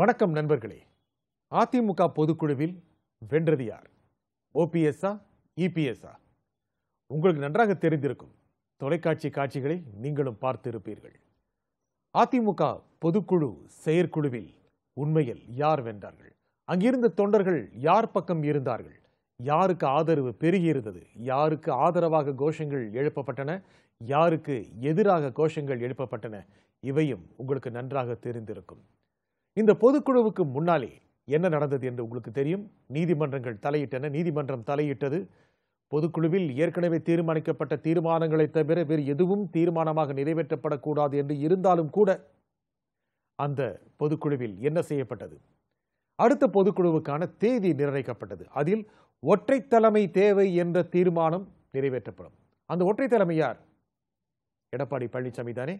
வணக்கம் நண்பர்களே அதிமுக பொதுக்குழுவில் வென்றது யார் ஓபிஎஸ்ஆ இபிஎஸ்ஆ உங்களுக்கு நன்றாக தெரிந்திருக்கும் தொலைக்காட்சி காட்சிகளை நீங்களும் பார்த்திருப்பீர்கள் அதிமுக பொதுக்குழு செயற்குழுவில் உண்மையில் யார் வென்றார்கள் அங்கிருந்த தொண்டர்கள் யார் பக்கம் இருந்தார்கள் யாருக்கு ஆதரவு பெருகியிருந்தது யாருக்கு ஆதரவாக கோஷங்கள் எழுப்பப்பட்டன யாருக்கு எதிராக கோஷங்கள் எழுப்பப்பட்டன இவையும் உங்களுக்கு நன்றாக தெரிந்திருக்கும் இந்த பொதுக்குழுவுக்கு முன்னாலே என்ன நடந்தது என்று உங்களுக்கு தெரியும் நீதிமன்றங்கள் தலையிட்டன நீதிமன்றம் தலையிட்டது பொதுக்குழுவில் ஏற்கனவே தீர்மானிக்கப்பட்ட தீர்மானங்களை தவிர வேறு எதுவும் தீர்மானமாக நிறைவேற்றப்படக்கூடாது என்று இருந்தாலும் கூட அந்த பொதுக்குழுவில் என்ன செய்யப்பட்டது அடுத்த பொதுக்குழுவுக்கான தேதி நிர்ணயிக்கப்பட்டது அதில் ஒற்றை தலைமை தேவை என்ற தீர்மானம் நிறைவேற்றப்படும் அந்த ஒற்றை தலைமை யார் எடப்பாடி பழனிசாமி தானே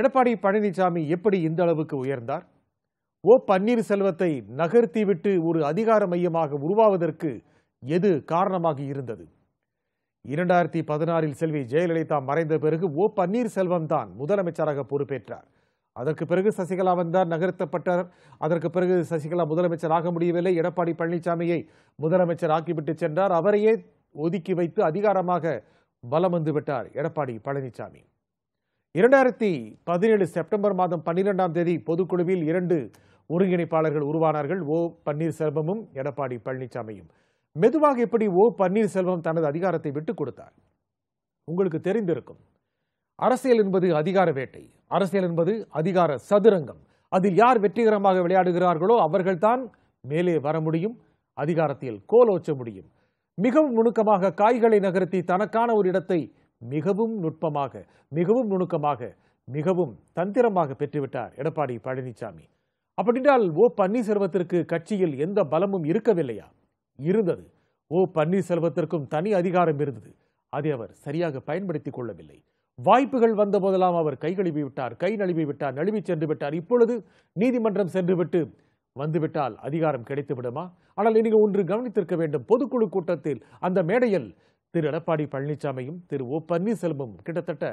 எடப்பாடி பழனிசாமி எப்படி இந்த அளவுக்கு உயர்ந்தார் ஓ பன்னீர்செல்வத்தை நகர்த்திவிட்டு ஒரு அதிகார மையமாக உருவாவதற்கு எது காரணமாக இருந்தது இரண்டாயிரத்தி பதினாறில் செல்வி ஜெயலலிதா மறைந்த பிறகு ஓ பன்னீர்செல்வம் தான் முதலமைச்சராக பொறுப்பேற்றார் அதற்கு பிறகு சசிகலா வந்தார் நகர்த்தப்பட்டார் அதற்கு பிறகு சசிகலா முதலமைச்சர் ஆக முடியவில்லை எடப்பாடி பழனிசாமியை முதலமைச்சர் ஆக்கிவிட்டு சென்றார் அவரையே ஒதுக்கி வைத்து அதிகாரமாக பலம் வந்துவிட்டார் எடப்பாடி பழனிசாமி இரண்டாயிரத்தி பதினேழு செப்டம்பர் மாதம் பன்னிரெண்டாம் தேதி பொதுக்குழுவில் இரண்டு ஒருங்கிணைப்பாளர்கள் உருவானார்கள் ஓ பன்னீர்செல்வமும் எடப்பாடி பழனிசாமியும் மெதுவாக எப்படி ஓ பன்னீர்செல்வம் தனது அதிகாரத்தை விட்டுக் கொடுத்தார் உங்களுக்கு தெரிந்திருக்கும் அரசியல் என்பது அதிகார வேட்டை அரசியல் என்பது அதிகார சதுரங்கம் அதில் யார் வெற்றிகரமாக விளையாடுகிறார்களோ அவர்கள்தான் மேலே வர முடியும் அதிகாரத்தில் கோலோச்ச முடியும் மிகவும் நுணுக்கமாக காய்களை நகர்த்தி தனக்கான ஒரு இடத்தை மிகவும் நுட்பமாக மிகவும் நுணுக்கமாக மிகவும் தந்திரமாக பெற்றுவிட்டார் எடப்பாடி பழனிசாமி அப்படின்றால் ஓ பன்னீர்செல்வத்திற்கு கட்சியில் எந்த பலமும் இருக்கவில்லையா இருந்தது ஓ பன்னீர்செல்வத்திற்கும் தனி அதிகாரம் இருந்தது அதை அவர் சரியாக பயன்படுத்திக் கொள்ளவில்லை வாய்ப்புகள் வந்த போதெல்லாம் அவர் கை கழுவி விட்டார் கை நழுவி விட்டார் நழுவி சென்று விட்டார் இப்பொழுது நீதிமன்றம் சென்றுவிட்டு வந்துவிட்டால் அதிகாரம் கிடைத்து விடுமா ஆனால் நீங்கள் ஒன்று கவனித்திருக்க வேண்டும் பொதுக்குழு கூட்டத்தில் அந்த மேடையில் திரு எடப்பாடி பழனிசாமியும் திரு ஓ பன்னீர்செல்வமும் கிட்டத்தட்ட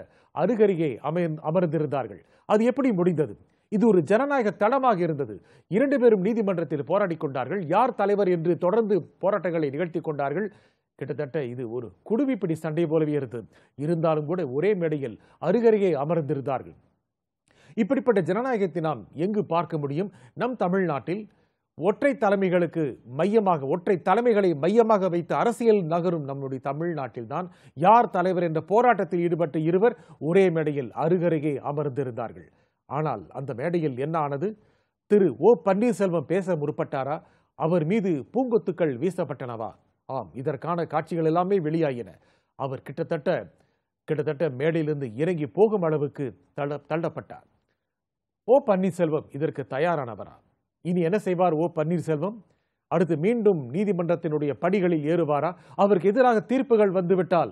அருகருகே அமைய அமர்ந்திருந்தார்கள் அது எப்படி முடிந்தது இது ஒரு ஜனநாயக தளமாக இருந்தது இரண்டு பேரும் நீதிமன்றத்தில் போராடி கொண்டார்கள் யார் தலைவர் என்று தொடர்ந்து போராட்டங்களை நிகழ்த்தி கொண்டார்கள் கிட்டத்தட்ட இது ஒரு குடுவிப்பிடி சண்டை போலவே இருந்தது இருந்தாலும் கூட ஒரே மேடையில் அருகருகே அமர்ந்திருந்தார்கள் இப்படிப்பட்ட ஜனநாயகத்தை நாம் எங்கு பார்க்க முடியும் நம் தமிழ்நாட்டில் ஒற்றை தலைமைகளுக்கு மையமாக ஒற்றை தலைமைகளை மையமாக வைத்து அரசியல் நகரும் நம்முடைய தமிழ்நாட்டில் தான் யார் தலைவர் என்ற போராட்டத்தில் ஈடுபட்ட இருவர் ஒரே மேடையில் அருகருகே அமர்ந்திருந்தார்கள் ஆனால் அந்த மேடையில் என்ன ஆனது திரு ஓ பன்னீர்செல்வம் பேச முற்பட்டாரா அவர் மீது பூங்கொத்துக்கள் வீசப்பட்டனவா ஆம் இதற்கான காட்சிகள் எல்லாமே வெளியாகின அவர் கிட்டத்தட்ட கிட்டத்தட்ட மேடையிலிருந்து இறங்கி போகும் அளவுக்கு தள்ள தள்ளப்பட்டார் ஓ பன்னீர்செல்வம் இதற்கு தயாரானவரா இனி என்ன செய்வார் ஓ பன்னீர்செல்வம் அடுத்து மீண்டும் நீதிமன்றத்தினுடைய படிகளில் ஏறுவாரா அவருக்கு எதிராக தீர்ப்புகள் வந்துவிட்டால்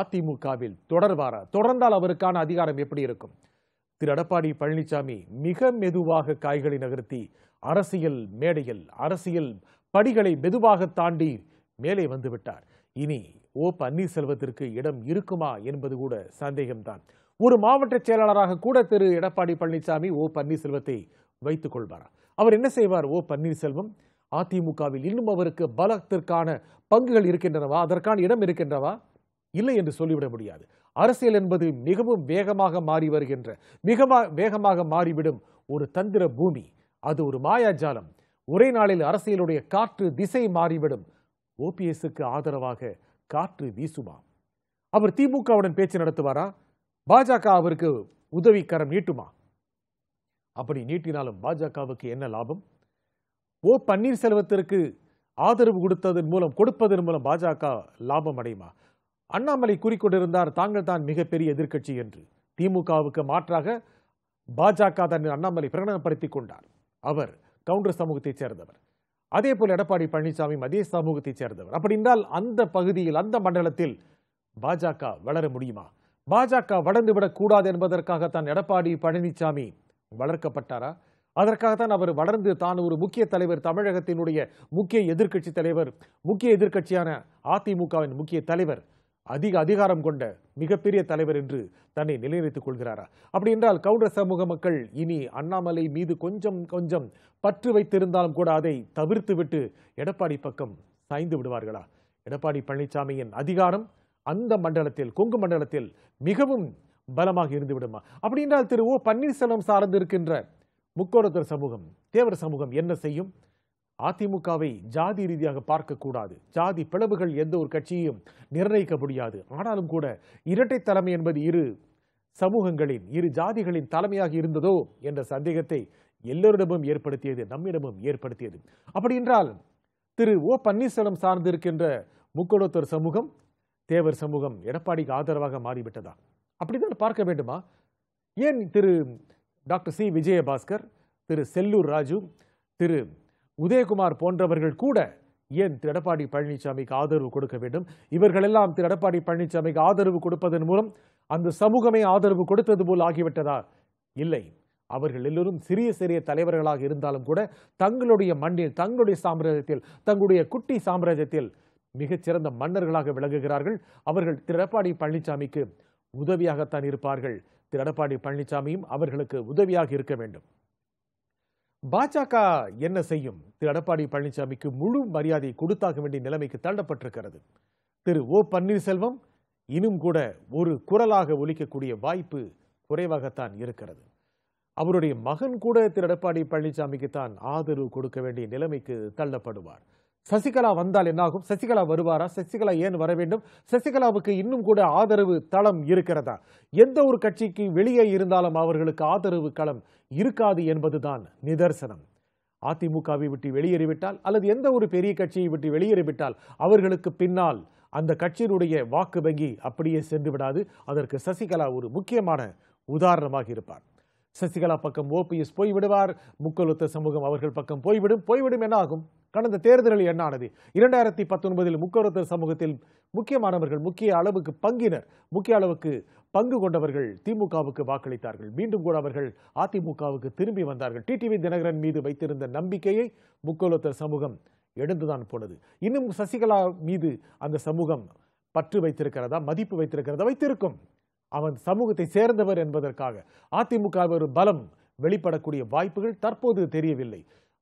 அதிமுகவில் தொடர்வாரா தொடர்ந்தால் அவருக்கான அதிகாரம் எப்படி இருக்கும் திரு எடப்பாடி பழனிசாமி மிக மெதுவாக காய்களை நகர்த்தி அரசியல் மேடையில் அரசியல் படிகளை மெதுவாக தாண்டி மேலே வந்துவிட்டார் இனி ஓ பன்னீர்செல்வத்திற்கு இடம் இருக்குமா என்பது கூட சந்தேகம்தான் ஒரு மாவட்ட செயலாளராக கூட திரு எடப்பாடி பழனிசாமி ஓ பன்னீர்செல்வத்தை வைத்துக் கொள்வார் அவர் என்ன செய்வார் ஓ பன்னீர்செல்வம் அதிமுகவில் இன்னும் அவருக்கு பலத்திற்கான பங்குகள் இருக்கின்றனவா அதற்கான இடம் இருக்கின்றவா இல்லை என்று சொல்லிவிட முடியாது அரசியல் என்பது மிகவும் வேகமாக மாறி வருகின்ற மிக வேகமாக மாறிவிடும் ஒரு தந்திர பூமி அது ஒரு மாயாஜாலம் ஒரே நாளில் அரசியலுடைய காற்று திசை மாறிவிடும் ஓபிஎஸ்க்கு ஆதரவாக காற்று வீசுமா அவர் திமுகவுடன் பேச்சு நடத்துவாரா பாஜக அவருக்கு உதவிக்கரம் நீட்டுமா அப்படி நீட்டினாலும் பாஜகவுக்கு என்ன லாபம் ஓ பன்னீர்செல்வத்திற்கு ஆதரவு கொடுத்ததன் மூலம் கொடுப்பதன் மூலம் பாஜக லாபம் அடையுமா அண்ணாமலை கூறிக்கொண்டிருந்தார் தாங்கள் தான் மிகப்பெரிய எதிர்க்கட்சி என்று திமுகவுக்கு மாற்றாக பாஜக தன் அண்ணாமலை பிரகடனப்படுத்திக் கொண்டார் அவர் கவுண்டர் சமூகத்தைச் சேர்ந்தவர் அதே போல் எடப்பாடி பழனிசாமி அதே சமூகத்தைச் சேர்ந்தவர் அப்படி என்றால் அந்த பகுதியில் அந்த மண்டலத்தில் பாஜக வளர முடியுமா பாஜக விடக்கூடாது என்பதற்காக என்பதற்காகத்தான் எடப்பாடி பழனிசாமி வளர்க்கப்பட்டாரா அதற்காகத்தான் அவர் வளர்ந்து தான் ஒரு முக்கிய தலைவர் தமிழகத்தினுடைய முக்கிய எதிர்க்கட்சி தலைவர் முக்கிய எதிர்க்கட்சியான அதிமுகவின் முக்கிய தலைவர் அதிக அதிகாரம் கொண்ட மிகப்பெரிய தலைவர் என்று தன்னை நிலைநிறுத்திக் கொள்கிறாரா அப்படி என்றால் கவுண்டர் சமூக மக்கள் இனி அண்ணாமலை மீது கொஞ்சம் கொஞ்சம் பற்று வைத்திருந்தாலும் கூட அதை தவிர்த்துவிட்டு எடப்பாடி பக்கம் சாய்ந்து விடுவார்களா எடப்பாடி பழனிசாமியின் அதிகாரம் அந்த மண்டலத்தில் கொங்கு மண்டலத்தில் மிகவும் பலமாக இருந்து விடுமா அப்படி என்றால் திரு ஓ பன்னீர்செல்வம் சார்ந்திருக்கின்ற முக்கோணத்தர் சமூகம் தேவர சமூகம் என்ன செய்யும் அதிமுகவை ஜாதி ரீதியாக பார்க்கக்கூடாது ஜாதி பிளவுகள் எந்த ஒரு கட்சியும் நிர்ணயிக்க முடியாது ஆனாலும் கூட இரட்டை தலைமை என்பது இரு சமூகங்களின் இரு ஜாதிகளின் தலைமையாக இருந்ததோ என்ற சந்தேகத்தை எல்லோரிடமும் ஏற்படுத்தியது நம்மிடமும் ஏற்படுத்தியது அப்படி என்றால் திரு ஓ பன்னீர்செல்வம் சார்ந்திருக்கின்ற முக்கோணத்தர் சமூகம் தேவர் சமூகம் எடப்பாடிக்கு ஆதரவாக மாறிவிட்டதா அப்படிதான் பார்க்க வேண்டுமா ஏன் திரு டாக்டர் சி விஜயபாஸ்கர் திரு செல்லூர் ராஜு திரு உதயகுமார் போன்றவர்கள் கூட ஏன் திரு எடப்பாடி பழனிசாமிக்கு ஆதரவு கொடுக்க வேண்டும் இவர்களெல்லாம் திரு எடப்பாடி பழனிசாமிக்கு ஆதரவு கொடுப்பதன் மூலம் அந்த சமூகமே ஆதரவு கொடுத்தது போல் ஆகிவிட்டதா இல்லை அவர்கள் எல்லோரும் சிறிய சிறிய தலைவர்களாக இருந்தாலும் கூட தங்களுடைய மண்ணில் தங்களுடைய சாம்ராஜ்யத்தில் தங்களுடைய குட்டி சாம்ராஜ்யத்தில் மிகச்சிறந்த மன்னர்களாக விளங்குகிறார்கள் அவர்கள் திரு எடப்பாடி பழனிசாமிக்கு உதவியாகத்தான் இருப்பார்கள் திரு எடப்பாடி பழனிசாமியும் அவர்களுக்கு உதவியாக இருக்க வேண்டும் பாஜக என்ன செய்யும் திரு எடப்பாடி பழனிசாமிக்கு முழு மரியாதை கொடுத்தாக வேண்டிய நிலைமைக்கு தள்ளப்பட்டிருக்கிறது திரு ஓ பன்னீர்செல்வம் இன்னும் கூட ஒரு குரலாக ஒலிக்கக்கூடிய வாய்ப்பு குறைவாகத்தான் இருக்கிறது அவருடைய மகன் கூட திரு எடப்பாடி பழனிசாமிக்கு தான் ஆதரவு கொடுக்க வேண்டிய நிலைமைக்கு தள்ளப்படுவார் சசிகலா வந்தால் என்னாகும் சசிகலா வருவாரா சசிகலா ஏன் வர வேண்டும் சசிகலாவுக்கு இன்னும் கூட ஆதரவு தளம் இருக்கிறதா எந்த ஒரு கட்சிக்கு வெளியே இருந்தாலும் அவர்களுக்கு ஆதரவு களம் இருக்காது என்பதுதான் நிதர்சனம் அதிமுகவை விட்டு வெளியேறிவிட்டால் அல்லது எந்த ஒரு பெரிய கட்சியை விட்டு வெளியேறிவிட்டால் அவர்களுக்கு பின்னால் அந்த கட்சியினுடைய வாக்கு வங்கி அப்படியே சென்று விடாது அதற்கு சசிகலா ஒரு முக்கியமான உதாரணமாக இருப்பார் சசிகலா பக்கம் ஓபிஎஸ் போய்விடுவார் முக்கொலுத்த சமூகம் அவர்கள் பக்கம் போய்விடும் போய்விடும் என ஆகும் கடந்த தேர்தலில் என்னானது இரண்டாயிரத்தி பத்தொன்பதில் முக்கொலுத்த சமூகத்தில் முக்கியமானவர்கள் முக்கிய அளவுக்கு பங்கினர் முக்கிய அளவுக்கு பங்கு கொண்டவர்கள் திமுகவுக்கு வாக்களித்தார்கள் மீண்டும் கூட அவர்கள் அதிமுகவுக்கு திரும்பி வந்தார்கள் டிடிவி தினகரன் மீது வைத்திருந்த நம்பிக்கையை முக்கொலுத்த சமூகம் எழுந்துதான் போனது இன்னும் சசிகலா மீது அந்த சமூகம் பற்று வைத்திருக்கிறதா மதிப்பு வைத்திருக்கிறதா வைத்திருக்கும் அவன் சமூகத்தை சேர்ந்தவர் என்பதற்காக அதிமுக ஒரு பலம் வெளிப்படக்கூடிய வாய்ப்புகள் தற்போது தெரியவில்லை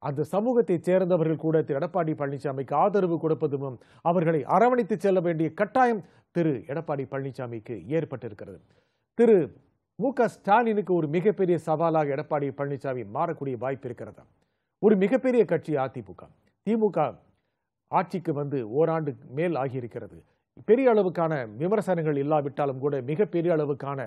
அந்த சமூகத்தை சேர்ந்தவர்கள் கூட திரு எடப்பாடி பழனிசாமிக்கு ஆதரவு கொடுப்பதும் அவர்களை அரவணைத்து செல்ல வேண்டிய கட்டாயம் திரு எடப்பாடி பழனிசாமிக்கு ஏற்பட்டிருக்கிறது திரு மு க ஸ்டாலினுக்கு ஒரு மிகப்பெரிய சவாலாக எடப்பாடி பழனிசாமி மாறக்கூடிய வாய்ப்பு இருக்கிறதா ஒரு மிகப்பெரிய கட்சி அதிமுக திமுக ஆட்சிக்கு வந்து ஓராண்டு மேல் ஆகியிருக்கிறது பெரிய அளவுக்கான விமர்சனங்கள் இல்லாவிட்டாலும் கூட மிகப்பெரிய அளவுக்கான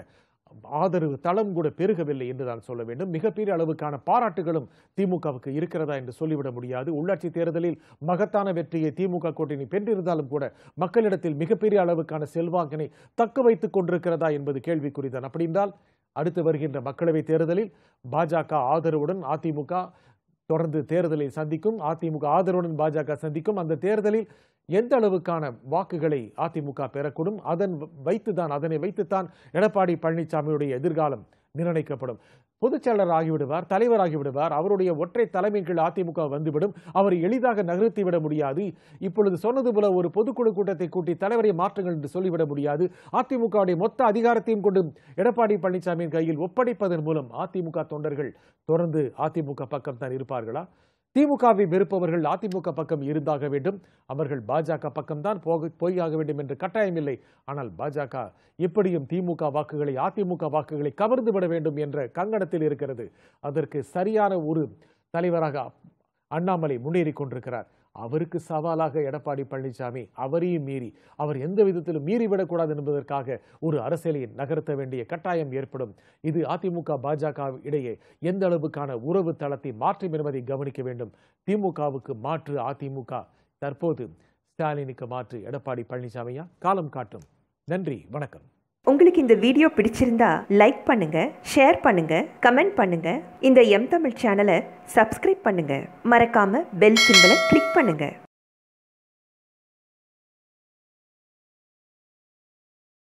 ஆதரவு தளம் கூட பெருகவில்லை என்று தான் சொல்ல வேண்டும் மிகப்பெரிய அளவுக்கான பாராட்டுகளும் திமுகவுக்கு இருக்கிறதா என்று சொல்லிவிட முடியாது உள்ளாட்சி தேர்தலில் மகத்தான வெற்றியை திமுக கூட்டணி பெற்றிருந்தாலும் கூட மக்களிடத்தில் மிகப்பெரிய அளவுக்கான செல்வாக்கினை தக்க வைத்துக் கொண்டிருக்கிறதா என்பது கேள்விக்குறிதான் என்றால் அடுத்து வருகின்ற மக்களவைத் தேர்தலில் பாஜக ஆதரவுடன் அதிமுக தொடர்ந்து தேர்தலை சந்திக்கும் அதிமுக ஆதரவுடன் பாஜக சந்திக்கும் அந்த தேர்தலில் எந்த அளவுக்கான வாக்குகளை அதிமுக பெறக்கூடும் அதன் வைத்துதான் அதனை வைத்துத்தான் எடப்பாடி பழனிசாமியுடைய எதிர்காலம் நிர்ணயிக்கப்படும் பொதுச் செயலர் ஆகிவிடுவார் தலைவர் ஆகிவிடுவார் அவருடைய ஒற்றை தலைமையின் கீழ் அதிமுக வந்துவிடும் அவரை எளிதாக நகர்த்தி விட முடியாது இப்பொழுது சொன்னது போல ஒரு பொதுக்குழு கூட்டத்தை கூட்டி தலைவரை மாற்றுங்கள் என்று சொல்லிவிட முடியாது அதிமுகவுடைய மொத்த அதிகாரத்தையும் கொண்டு எடப்பாடி பழனிசாமியின் கையில் ஒப்படைப்பதன் மூலம் அதிமுக தொண்டர்கள் தொடர்ந்து அதிமுக பக்கம் தான் இருப்பார்களா திமுகவை வெறுப்பவர்கள் அதிமுக பக்கம் இருந்தாக வேண்டும் அவர்கள் பாஜக பக்கம்தான் போக போயாக வேண்டும் என்று கட்டாயம் இல்லை ஆனால் பாஜக எப்படியும் திமுக வாக்குகளை அதிமுக வாக்குகளை கவர்ந்து விட வேண்டும் என்ற கங்கணத்தில் இருக்கிறது அதற்கு சரியான ஒரு தலைவராக அண்ணாமலை முன்னேறி கொண்டிருக்கிறார் அவருக்கு சவாலாக எடப்பாடி பழனிசாமி அவரையும் மீறி அவர் எந்த விதத்திலும் மீறிவிடக்கூடாது என்பதற்காக ஒரு அரசியலை நகர்த்த வேண்டிய கட்டாயம் ஏற்படும் இது அதிமுக பாஜக இடையே எந்த அளவுக்கான உறவு தளத்தை மாற்றும் என்பதை கவனிக்க வேண்டும் திமுகவுக்கு மாற்று அதிமுக தற்போது ஸ்டாலினுக்கு மாற்று எடப்பாடி பழனிசாமியா காலம் காட்டும் நன்றி வணக்கம் உங்களுக்கு இந்த வீடியோ பிடிச்சிருந்தா லைக் பண்ணுங்க ஷேர் பண்ணுங்க கமெண்ட் பண்ணுங்க இந்த எம் தமிழ் சேனலை சப்ஸ்கிரைப் பண்ணுங்க மறக்காம பெல் சிம்பிளை கிளிக் பண்ணுங்க